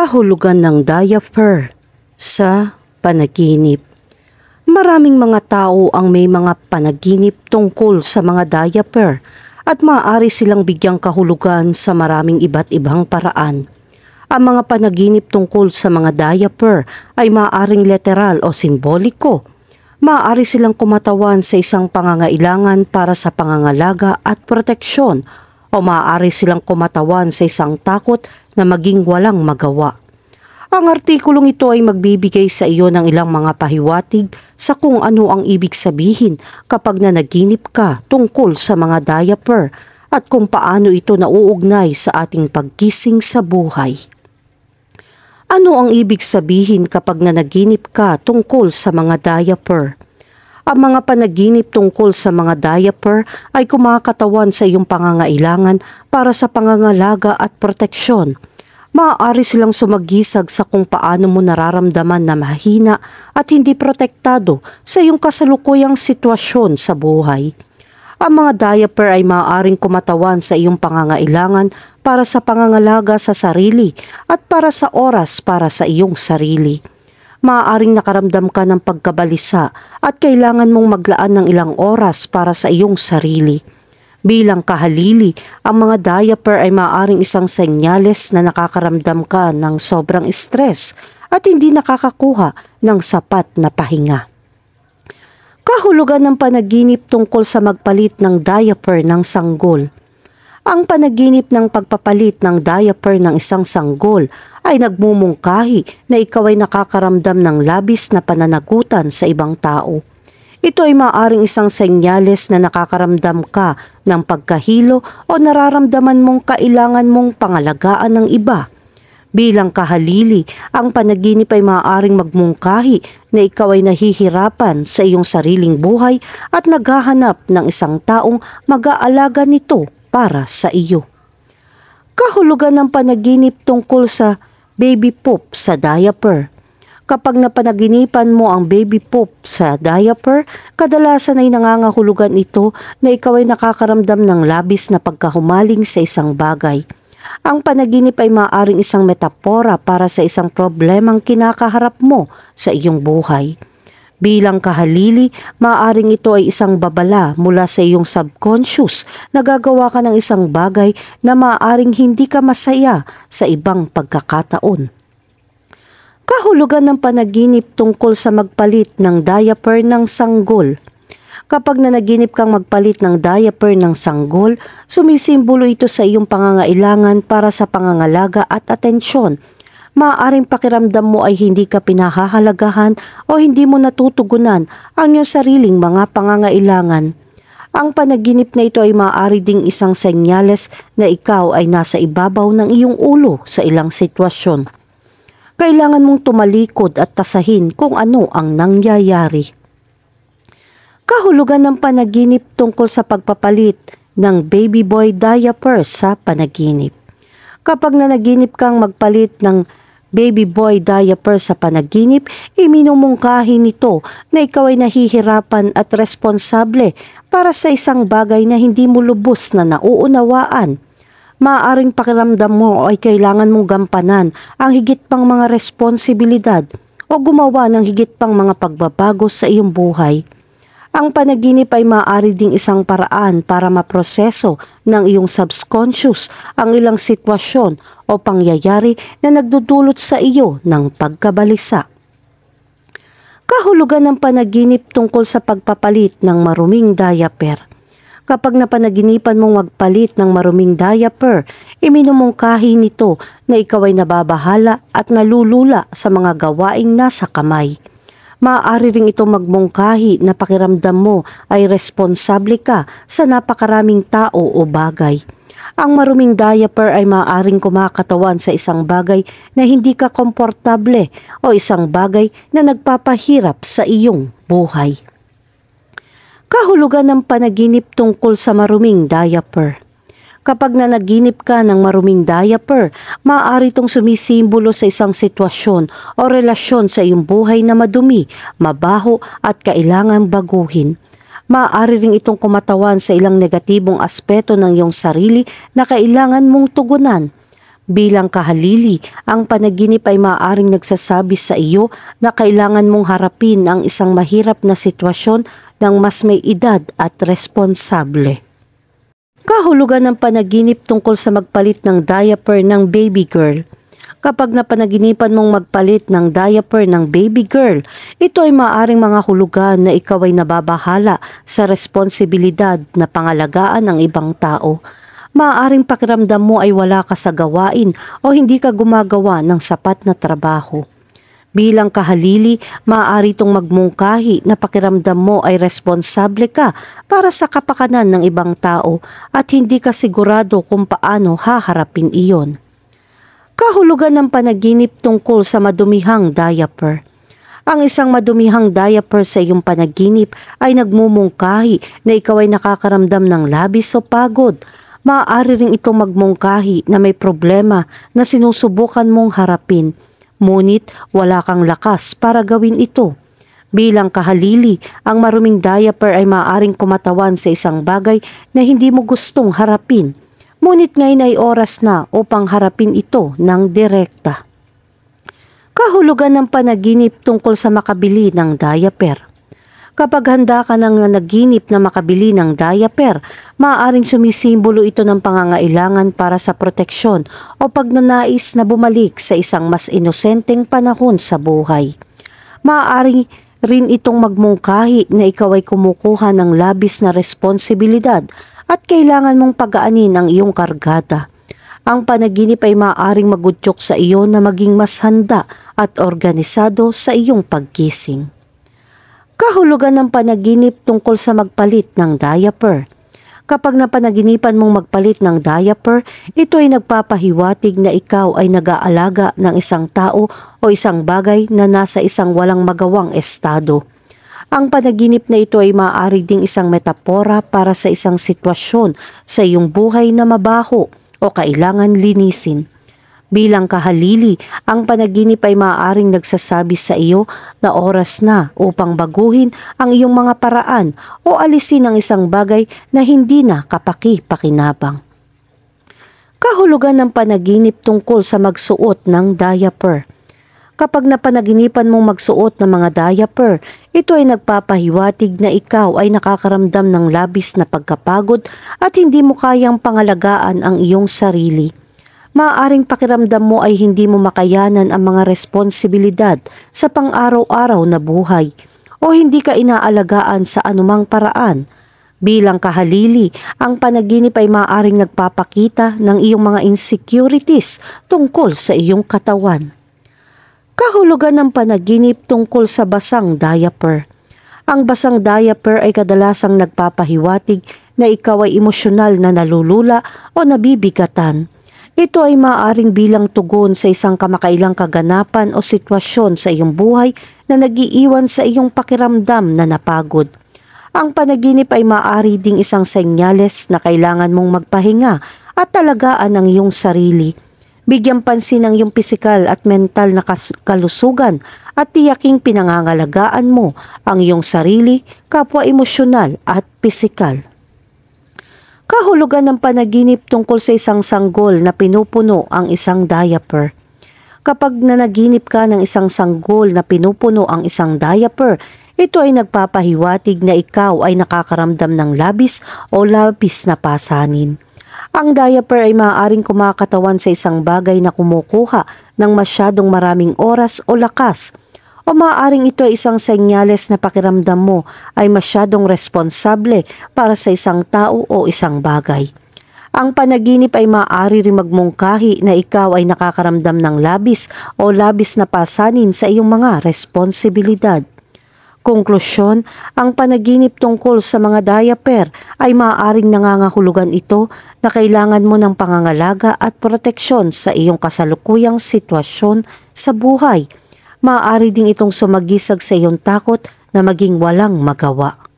kahulugan ng diaper sa panaginip. Maraming mga tao ang may mga panaginip tungkol sa mga diaper at maaari silang bigyang kahulugan sa maraming iba't ibang paraan. Ang mga panaginip tungkol sa mga diaper ay maaaring literal o simboliko. Maaari silang kumatawan sa isang pangangailangan para sa pangangalaga at proteksyon o maaari silang kumatawan sa isang takot na maging walang magawa. Ang artikulong ito ay magbibigay sa iyo ng ilang mga pahiwatig sa kung ano ang ibig sabihin kapag nanaginip ka tungkol sa mga diaper at kung paano ito nauugnay sa ating pagkising sa buhay. Ano ang ibig sabihin kapag nanaginip ka tungkol sa mga diaper? Ang mga panaginip tungkol sa mga diaper ay kumakatawan sa iyong pangangailangan para sa pangangalaga at proteksyon maaari silang sumagisag sa kung paano mo nararamdaman na mahina at hindi protektado sa iyong kasalukuyang sitwasyon sa buhay. Ang mga diaper ay maaaring kumatawan sa iyong pangangailangan para sa pangangalaga sa sarili at para sa oras para sa iyong sarili. Maaaring nakaramdam ka ng pagkabalisa at kailangan mong maglaan ng ilang oras para sa iyong sarili Bilang kahalili, ang mga diaper ay maaaring isang senyales na nakakaramdam ka ng sobrang stress at hindi nakakakuha ng sapat na pahinga. Kahulugan ng panaginip tungkol sa magpalit ng diaper ng sanggol. Ang panaginip ng pagpapalit ng diaper ng isang sanggol ay nagmumungkahi na ikaw ay nakakaramdam ng labis na pananagutan sa ibang tao. Ito ay maaring isang senyales na nakakaramdam ka ng pagkahilo o nararamdaman mong kailangan mong pangalagaan ng iba. Bilang kahalili, ang panaginip ay maaaring magmungkahi na ikaw ay nahihirapan sa iyong sariling buhay at naghahanap ng isang taong mag-aalaga nito para sa iyo. Kahulugan ng panaginip tungkol sa baby poop sa diaper. Kapag napanaginipan mo ang baby poop sa diaper, kadalasan ay nangangahulugan ito na ikaw ay nakakaramdam ng labis na pagkahumaling sa isang bagay. Ang panaginip ay maaaring isang metapora para sa isang problemang kinakaharap mo sa iyong buhay. Bilang kahalili, maaring ito ay isang babala mula sa iyong subconscious na gagawa ka ng isang bagay na maaaring hindi ka masaya sa ibang pagkakataon kahulugan ng panaginip tungkol sa magpalit ng diaper ng sanggol. Kapag nanaginip kang magpalit ng diaper ng sanggol, sumisimbolo ito sa iyong pangangailangan para sa pangangalaga at atensyon. Maaaring pakiramdam mo ay hindi ka pinahahalagahan o hindi mo natutugunan ang iyong sariling mga pangangailangan. Ang panaginip na ito ay maaari ding isang senyales na ikaw ay nasa ibabaw ng iyong ulo sa ilang sitwasyon kailangan mong tumalikod at tasahin kung ano ang nangyayari. Kahulugan ng panaginip tungkol sa pagpapalit ng baby boy diaper sa panaginip. Kapag nanaginip kang magpalit ng baby boy diaper sa panaginip, iminumungkahi nito na ikaw ay nahihirapan at responsable para sa isang bagay na hindi mo lubos na nauunawaan maaring pakiramdam mo ay kailangan mong gampanan ang higit pang mga responsibilidad o gumawa ng higit pang mga pagbabago sa iyong buhay. Ang panaginip ay maaari ding isang paraan para maproseso ng iyong subconscious ang ilang sitwasyon o pangyayari na nagdudulot sa iyo ng pagkabalisa. Kahulugan ng panaginip tungkol sa pagpapalit ng maruming diaper. Kapag napanaginipan mong magpalit ng maruming diaper, iminumungkahi nito na ikaw ay nababahala at nalulula sa mga gawaing nasa kamay. Maaari ring ito magmungkahi na pakiramdam mo ay responsable ka sa napakaraming tao o bagay. Ang maruming diaper ay maaaring kumakatawan sa isang bagay na hindi ka komportable o isang bagay na nagpapahirap sa iyong buhay. Kahulugan ng panaginip tungkol sa maruming diaper. Kapag nanaginip ka ng maruming diaper, maaari itong sumisimbolo sa isang sitwasyon o relasyon sa iyong buhay na madumi, mabaho at kailangan baguhin. Maaari rin itong kumatawan sa ilang negatibong aspeto ng iyong sarili na kailangan mong tugunan. Bilang kahalili, ang panaginip ay maaaring nagsasabi sa iyo na kailangan mong harapin ang isang mahirap na sitwasyon ng mas may edad at responsable. Kahulugan ng panaginip tungkol sa magpalit ng diaper ng baby girl. Kapag napanaginipan mong magpalit ng diaper ng baby girl, ito ay maaring mga hulugan na ikaw ay nababahala sa responsibilidad na pangalagaan ng ibang tao maaaring pakiramdam mo ay wala ka sa gawain o hindi ka gumagawa ng sapat na trabaho. Bilang kahalili, maaari itong magmungkahi na pakiramdam mo ay responsable ka para sa kapakanan ng ibang tao at hindi ka sigurado kung paano haharapin iyon. Kahulugan ng panaginip tungkol sa madumihang diaper. Ang isang madumihang diaper sa iyong panaginip ay nagmumungkahi na ikaw ay nakakaramdam ng labis o pagod. Maaari rin itong magmungkahi na may problema na sinusubukan mong harapin ngunit wala kang lakas para gawin ito. Bilang kahalili, ang maruming diaper ay maaaring kumatawan sa isang bagay na hindi mo gustong harapin. Ngunit ngayon ay oras na upang harapin ito ng direkta. Kahulugan ng panaginip tungkol sa makabili ng diaper. Kapag handa ka ng naginip na makabili ng diaper, maaaring sumisimbolo ito ng pangangailangan para sa proteksyon o pagnanais na bumalik sa isang mas inosenteng panahon sa buhay. Maaaring rin itong magmungkahi na ikaw ay kumukuha ng labis na responsibilidad at kailangan mong pagaanin ang iyong kargada. Ang panaginip ay maaaring magudyok sa iyo na maging mas handa at organisado sa iyong pagkising kahulugan ng panaginip tungkol sa magpalit ng diaper. Kapag napanaginipan mong magpalit ng diaper, ito ay nagpapahiwatig na ikaw ay nag-aalaga ng isang tao o isang bagay na nasa isang walang magawang estado. Ang panaginip na ito ay maaari ding isang metapora para sa isang sitwasyon sa iyong buhay na mabaho o kailangan linisin. Bilang kahalili, ang panaginip ay maaaring nagsasabi sa iyo na oras na upang baguhin ang iyong mga paraan o alisin ang isang bagay na hindi na kapaki-pakinabang. Kahulugan ng panaginip tungkol sa magsuot ng diaper. Kapag napanaginipan mong magsuot ng mga diaper, ito ay nagpapahiwatig na ikaw ay nakakaramdam ng labis na pagkapagod at hindi mo kayang pangalagaan ang iyong sarili maaaring pakiramdam mo ay hindi mo makayanan ang mga responsibilidad sa pang-araw-araw na buhay o hindi ka inaalagaan sa anumang paraan. Bilang kahalili, ang panaginip ay maaaring nagpapakita ng iyong mga insecurities tungkol sa iyong katawan. Kahulugan ng panaginip tungkol sa basang diaper. Ang basang diaper ay kadalasang nagpapahiwatig na ikaw ay emosyonal na nalulula o nabibigatan ito ay maaaring bilang tugon sa isang kamakailang kaganapan o sitwasyon sa iyong buhay na nagiiwan sa iyong pakiramdam na napagod. Ang panaginip ay maaari ding isang senyales na kailangan mong magpahinga at talagaan ang iyong sarili. Bigyan pansin ang iyong pisikal at mental na kalusugan at tiyaking pinangangalagaan mo ang iyong sarili, kapwa emosyonal at pisikal. Kahulugan ng panaginip tungkol sa isang sanggol na pinupuno ang isang diaper. Kapag nanaginip ka ng isang sanggol na pinupuno ang isang diaper, ito ay nagpapahiwatig na ikaw ay nakakaramdam ng labis o labis na pasanin. Ang diaper ay maaaring kumakatawan sa isang bagay na kumukuha ng masyadong maraming oras o lakas – o maaaring ito ay isang senyales na pakiramdam mo ay masyadong responsable para sa isang tao o isang bagay. Ang panaginip ay maaari rin magmungkahi na ikaw ay nakakaramdam ng labis o labis na pasanin sa iyong mga responsibilidad. Konklusyon, ang panaginip tungkol sa mga diaper ay maaaring nangangahulugan ito na kailangan mo ng pangangalaga at proteksyon sa iyong kasalukuyang sitwasyon sa buhay maaari ding itong sumagisag sa iyong takot na maging walang magawa.